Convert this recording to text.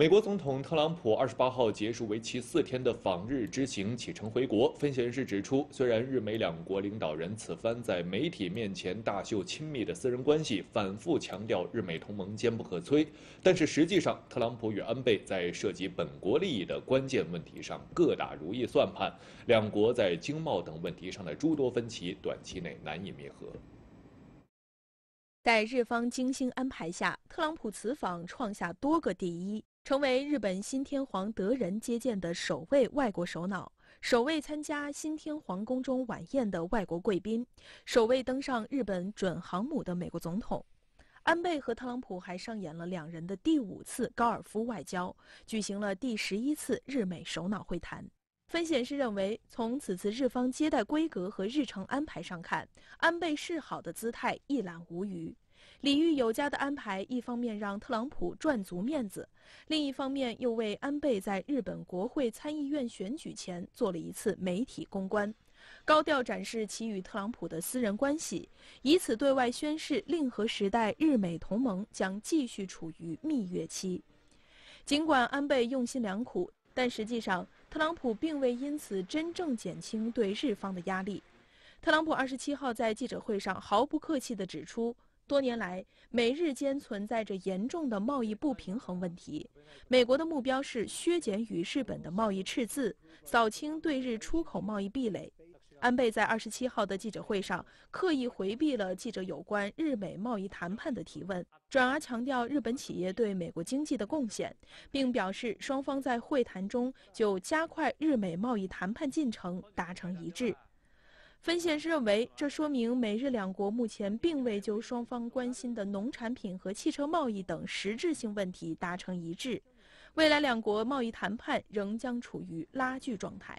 美国总统特朗普二十八号结束为期四天的访日之行，启程回国。分析人士指出，虽然日美两国领导人此番在媒体面前大秀亲密的私人关系，反复强调日美同盟坚不可摧，但是实际上，特朗普与安倍在涉及本国利益的关键问题上各打如意算盘，两国在经贸等问题上的诸多分歧短期内难以弥合。在日方精心安排下，特朗普此访创下多个第一。成为日本新天皇德仁接见的首位外国首脑，首位参加新天皇宫中晚宴的外国贵宾，首位登上日本准航母的美国总统。安倍和特朗普还上演了两人的第五次高尔夫外交，举行了第十一次日美首脑会谈。分析人士认为，从此次日方接待规格和日程安排上看，安倍示好的姿态一览无余。李玉有加的安排，一方面让特朗普赚足面子，另一方面又为安倍在日本国会参议院选举前做了一次媒体公关，高调展示其与特朗普的私人关系，以此对外宣示令和时代日美同盟将继续处于蜜月期。尽管安倍用心良苦，但实际上特朗普并未因此真正减轻对日方的压力。特朗普二十七号在记者会上毫不客气地指出。多年来，美日间存在着严重的贸易不平衡问题。美国的目标是削减与日本的贸易赤字，扫清对日出口贸易壁垒。安倍在二十七号的记者会上刻意回避了记者有关日美贸易谈判的提问，转而强调日本企业对美国经济的贡献，并表示双方在会谈中就加快日美贸易谈判进程达成一致。分析师认为，这说明美日两国目前并未就双方关心的农产品和汽车贸易等实质性问题达成一致，未来两国贸易谈判仍将处于拉锯状态。